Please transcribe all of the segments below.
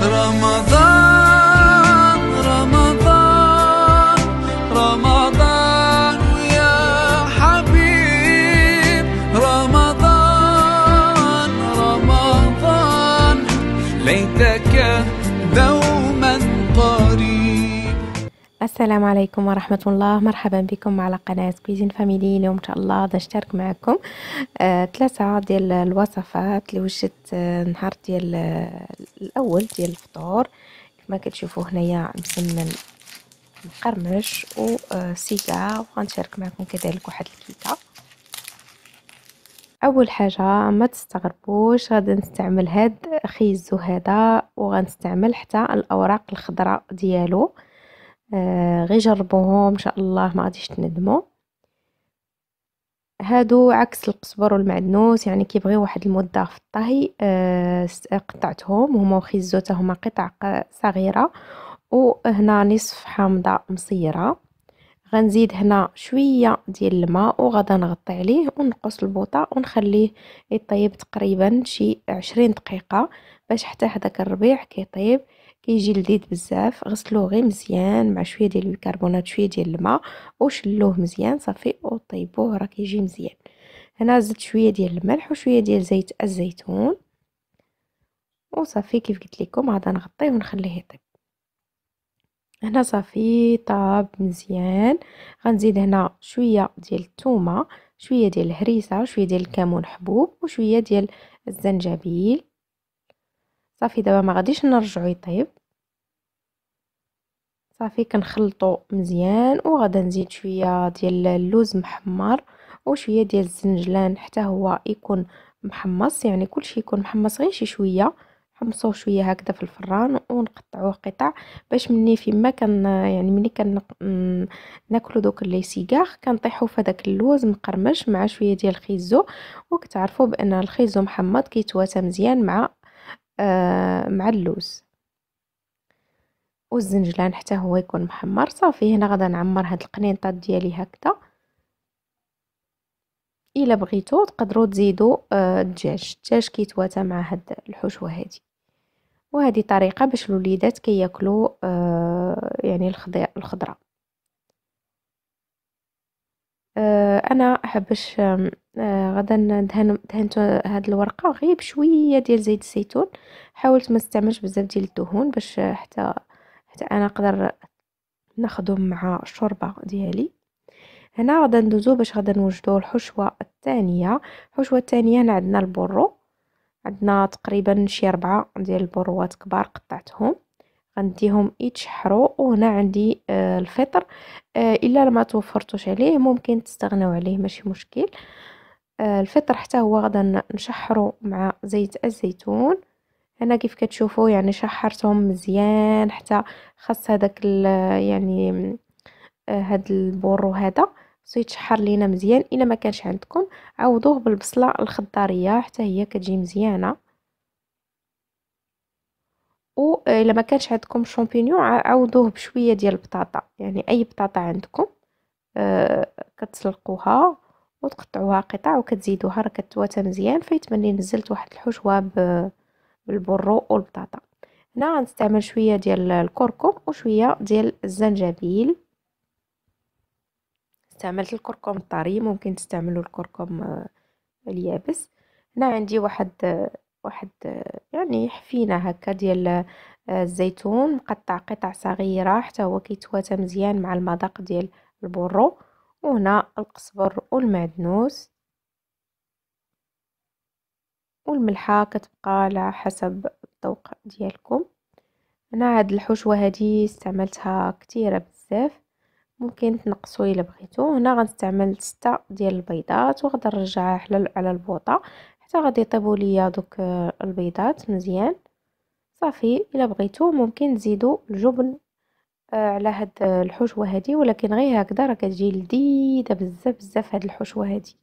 Ramazan السلام عليكم ورحمة الله مرحبا بكم على قناة كويزين فاميلي اليوم إن شاء الله نشترك معكم آه، ثلاثة ديال الوصفات اللي وجدت آه، نهار ديال آه، الأول ديال الفطور كما كتشوفوا هنايا مسمن مقرمش آه، سيكا وغنشارك معكم كذلك واحد الكيكة اول حاجه ما تستغربوش غادي نستعمل هاد خيزو هذا وغنستعمل حتى الاوراق الخضراء ديالو آه آه، غي جربوهم ان شاء الله ما غاديش تندموا هادو عكس القزبر والمعدنوس يعني كيبغيو واحد المده في الطهي آه، قطعتهم هما وخيزو حتى هما قطع صغيره وهنا نصف حامضه مصيره غنزيد هنا شويه ديال الماء وغدا نغطي عليه ونقص البوطه ونخليه يطيب تقريبا شي عشرين دقيقه باش حتى هذاك الربيع كيطيب كيجي لذيذ بزاف غسلوه غير مزيان مع شويه ديال البيكربونات شويه ديال الماء وشلوه مزيان صافي وطيبوه راه كيجي مزيان هنا زدت شويه ديال الملح وشويه ديال زيت الزيتون وصافي كيف قلت لكم عاد نغطيه ونخليه يطيب هنا صافي طاب مزيان غنزيد هنا شويه ديال الثومه شويه ديال الهريسه وشويه ديال الكمون حبوب وشويه ديال الزنجبيل صافي دابا ما غاديش نرجعو يطيب صافي كنخلطو مزيان وغادا نزيد شويه ديال اللوز محمر وشويه ديال الزنجلان حتى هو يكون محمص يعني كلشي يكون محمص غير شي شويه حمصوه شويه هكذا في الفران ونقطعوه قطع باش مني فيما كان يعني مني كان ناكلو دوك لي سيغار كنطيحو في داك اللوز مقرمش مع شويه ديال الخيزو وكتعرفوا بان الخيزو محمض كيتواتى مزيان مع آه، مع اللوز والزنجلان حتى هو يكون محمر صافي هنا غدا نعمر هاد القنينطات ديالي هكذا الا بغيتو تقدروا تزيدوا آه، الدجاج الدجاج كيتواتى مع هاد الحشوه هادي وهذه طريقه باش الوليدات كياكلوا آه يعني الخضره آه انا حبش آه، غدا ندهن دهنت هاد الورقه غير بشويه ديال زيت الزيتون حاولت ما استعملش بزاف ديال الدهون باش حتى حتى انا نقدر ناخذهم مع الشوربه ديالي هنا غدا ندوزو باش غدا نوجدو الحشوه الثانيه الحشوه الثانيه هنا عندنا البرو عندنا تقريبا شي أربعة ديال البروات كبار قطعتهم غنديهم يتشحروا وهنا عندي آه، الفطر آه، الا ما توفرتوش عليه ممكن تستغناو عليه ماشي مشكل آه، الفطر حتى هو غادا نشحرو مع زيت الزيتون هنا كيف كتشوفوا يعني شحرتهم مزيان حتى خاص هذاك يعني آه، هاد البورو وهذا خصو يتشحر لينا مزيان الا ما كانش عندكم عوضوه بالبصله الخضاريه حتى هي كتجي مزيانه و آه، الا ما كانش عندكم شامبينيون عوضوه بشويه ديال البطاطا يعني اي بطاطا عندكم أه كتسلقوها وتقطعوها قطع وكتزيدوها راه كتواتى مزيان فيتمني نزلت واحد الحشوه بالبرو والبطاطا هنا غنستعمل شويه ديال الكركم وشويه ديال الزنجبيل استعملت الكركم الطري ممكن تستعملوا الكركم آه، اليابس هنا عندي واحد آه، واحد آه، يعني حفينه هكا ديال الزيتون مقطع قطع صغيره حتى هو كيتواتى مزيان مع المذاق ديال البرو وهنا القزبر والمعدنوس والملحة كتبقى على حسب الذوق ديالكم انا هاد الحشوه هادي استعملتها كتيره بزاف ممكن تنقصوا الا بغيتو هنا غنستعمل ستة ديال البيضات وغادي نرجعها على البوطه حتى غادي يطيبوا ليا دوك البيضات مزيان صافي الا بغيتو ممكن تزيدوا الجبن على هاد الحشوه هادي ولكن غير هكذا راه كتجي لذيذه بزاف بزاف هاد الحشوه هادي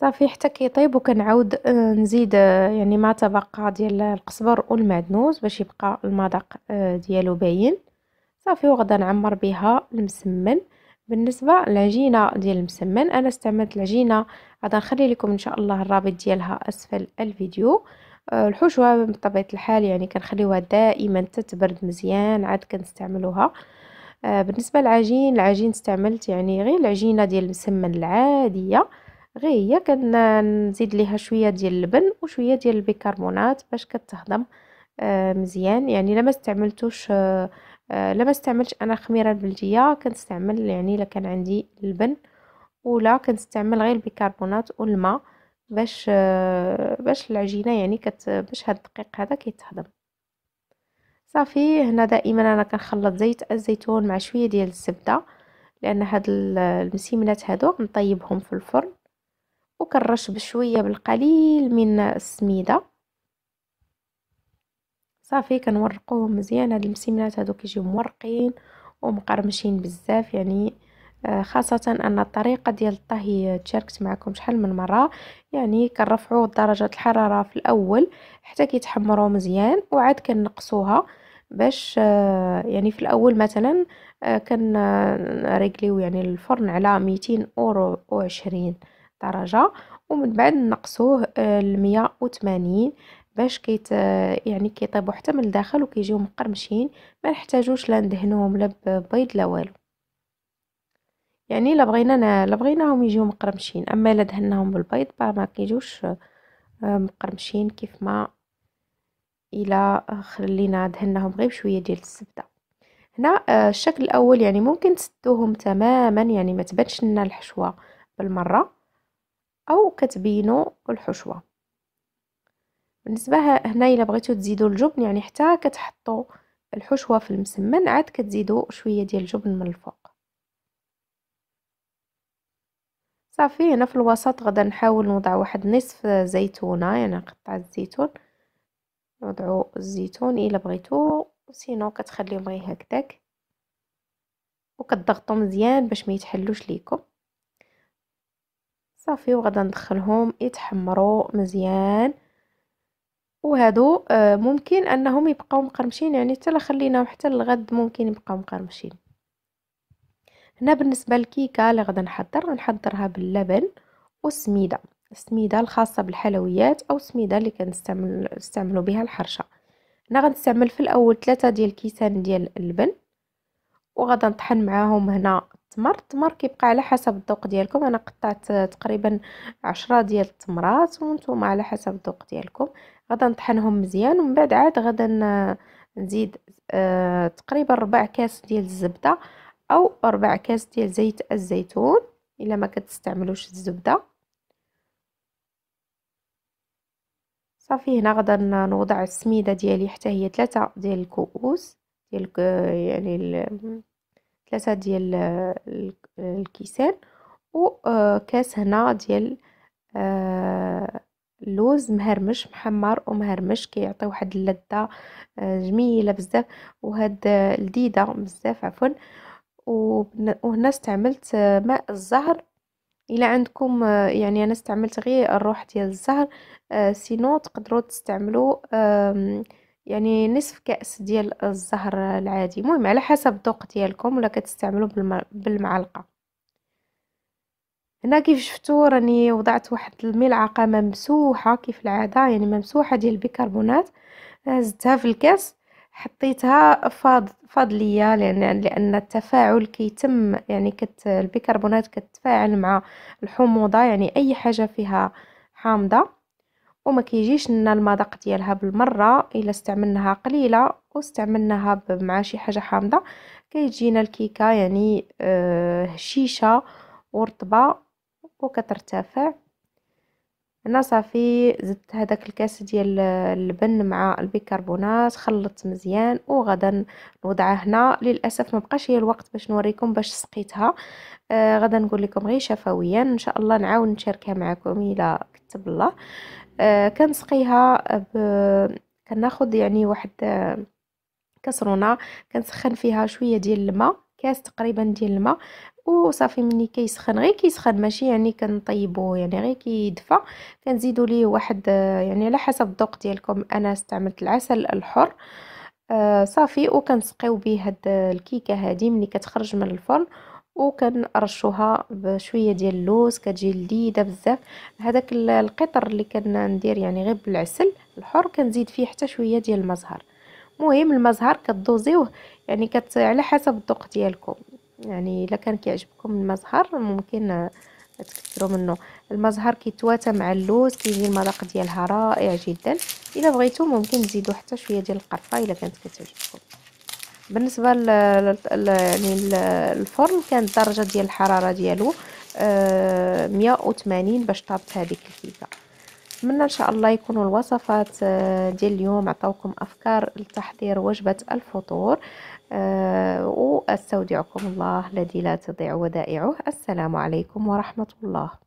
صافي حتى كيطيب وكنعاود آه، نزيد آه، يعني ما تبقى ديال القزبر والمعدنوس باش يبقى المذاق آه، ديالو باين صافي وغدا نعمر بها المسمن بالنسبه للعجينه ديال المسمن انا استعملت العجينه غادي نخلي لكم ان شاء الله الرابط ديالها اسفل الفيديو آه، الحشوه بطبيعه الحال يعني كنخليوها دائما تتبرد مزيان عاد كنستعملوها آه، بالنسبه للعجين العجين استعملت يعني غير العجينه ديال المسمن العاديه غير هي كنزيد ليها شويه ديال اللبن وشويه ديال البيكربونات باش كتهضم آه، مزيان يعني لما استعملتوش لما استعملتش انا الخميره البلديه كنستعمل يعني لكان عندي اللبن ولا كنستعمل غير البيكربونات والماء باش باش العجينه يعني كت باش هاد الدقيق هذا كيتهضم صافي هنا دائما انا كنخلط زيت الزيتون مع شويه ديال الزبده لان هاد المسيمنات هادو نطيبهم في الفرن وكنرش بشويه بالقليل من السميده صافي كنورقوهم مزيان هاد المسيمنات هادو كيجيو مورقين ومقرمشين بزاف يعني آه، خاصة أن الطريقة ديال الطهي تشاركت معكم شحال من مرة يعني كنرفعوا درجة الحرارة في الأول حتى كيتحمروا مزيان وعاد كنقصوها باش آه، يعني في الأول مثلا آه، ريقليو يعني الفرن على ميتين أورو وعشرين درجة ومن بعد نقصوه لمية وثمانين باش كيت يعني كيطيبوا حتى من الداخل وكيجيو مقرمشين ما نحتاجوش لا ندهنوهم لا ببيض لا والو يعني لا بغينا لا بغيناهم يجيو مقرمشين اما الا دهناهم بالبيض باه ما كيجوش آه، مقرمشين كيف ما الا خلينا دهناهم غير بشويه ديال الزبده هنا آه، الشكل الاول يعني ممكن تسدوهم تماما يعني ما تبانش لنا الحشوه بالمره او كتبينوا الحشوه بالنسبه هنا الا بغيتو تزيدوا الجبن يعني حتى كتحطوا الحشوه في المسمن عاد كتزيدوا شويه ديال الجبن من الفوق صافي هنا في الوسط غدا نحاول نوضع واحد نصف زيتونه يعني قطعه الزيتون نوضعو الزيتون الا بغيتو سينو كتخليهم غير هكذاك وكتضغطوا مزيان باش ما يتحلوش ليكم صافي وغدا ندخلهم يتحمروا مزيان وهادو آه، ممكن انهم يبقاو مقرمشين يعني حتى خليناهم حتى الغد ممكن يبقاو مقرمشين هنا بالنسبه للكيكه اللي غادي نحضر غنحضرها باللبن والسميده السميده الخاصه بالحلويات او السميده اللي كنستعمل بها الحرشه هنا غنستعمل في الاول ثلاثة ديال كيسان ديال اللبن وغادي نطحن معاهم هنا التمر التمر كيبقى على حسب الذوق ديالكم انا قطعت تقريبا عشرة ديال التمرات وانتم على حسب الذوق ديالكم غادي نطحنهم مزيان ومن بعد عاد غادي نزيد آه تقريبا ربع كاس ديال الزبده أو ربع كاس ديال زيت الزيتون إلا ما كتستعملوش الزبدة صافي هنا غدا نوضع السميدة ديالي حتى هي ثلاثة ديال الكؤوس ديال يعني ثلاثة ديال الكيسان وكاس آه، هنا ديال اللوز آه، مهرمش محمر ومهرمش كيعطي واحد اللذه آه، جميله بزاف وهاد لذيذه بزاف عفوا وهنا استعملت ماء الزهر الا عندكم يعني انا استعملت غير الروح ديال الزهر آه، سينو تقدروا تستعملوا يعني نصف كاس ديال الزهر العادي المهم على حسب الذوق ديالكم ولا كتستعملوا بالمعلقه هنا كيف شفتوا راني وضعت واحد الملعقه ممسوحه كيف العاده يعني ممسوحه ديال البيكربونات هزتها آه، في الكاس حطيتها فاض فاض ليا لان لان التفاعل كيتم يعني كت البيكربونات كتفاعل مع الحموضه يعني اي حاجه فيها حامضه وما كيجيش لنا المذاق ديالها بالمره الا استعملناها قليله واستعملناها مع شي حاجه حامضه كيجينا الكيكه يعني آه، هشيشه ورطبه وكترتفع هنا صافي زدت هذاك الكاس ديال اللبن مع البيكربونات خلطت مزيان وغدا نوضعها هنا للاسف ما بقاش الوقت باش نوريكم باش سقيتها آه غدا نقول لكم غير شفويا ان شاء الله نعاون نشاركها معكم الى كتب الله آه كنسقيها ب... كناخذ يعني واحد آه، كسرونه كنسخن فيها شويه ديال الماء كاس تقريبا ديال الماء وصافي ملي كيسخن غير كيسخن ماشي يعني كنطيبو يعني غير كيدفى كنزيدو ليه واحد يعني على حسب الذوق ديالكم انا استعملت العسل الحر آه صافي وكنسقيو به هاد الكيكه هادي ملي كتخرج من الفرن وكنرشوها بشويه ديال اللوز كتجي لذيذه بزاف هذاك القطر اللي كندير يعني غير بالعسل الحر كنزيد فيه حتى شويه ديال المزهر مهم المزهر كدوزيوه يعني كت على حسب الذوق ديالكم يعني الا كان كيعجبكم المزهر ممكن تكثروا منه المزهر كيتواتى مع اللوز كيجي المذاق ديالها رائع جدا الا بغيتو ممكن تزيدوا حتى شويه ديال القرفه الا كانت كتعجبكم بالنسبه لـ يعني الفرن كانت درجه ديال الحراره ديالو 180 آه، باش طابت هذيك الكيكه نتمنى ان شاء الله يكونوا الوصفات آه، ديال اليوم عطاوكم افكار لتحضير وجبه الفطور أه واستودعكم الله الذي لا تضيع ودائعه السلام عليكم ورحمه الله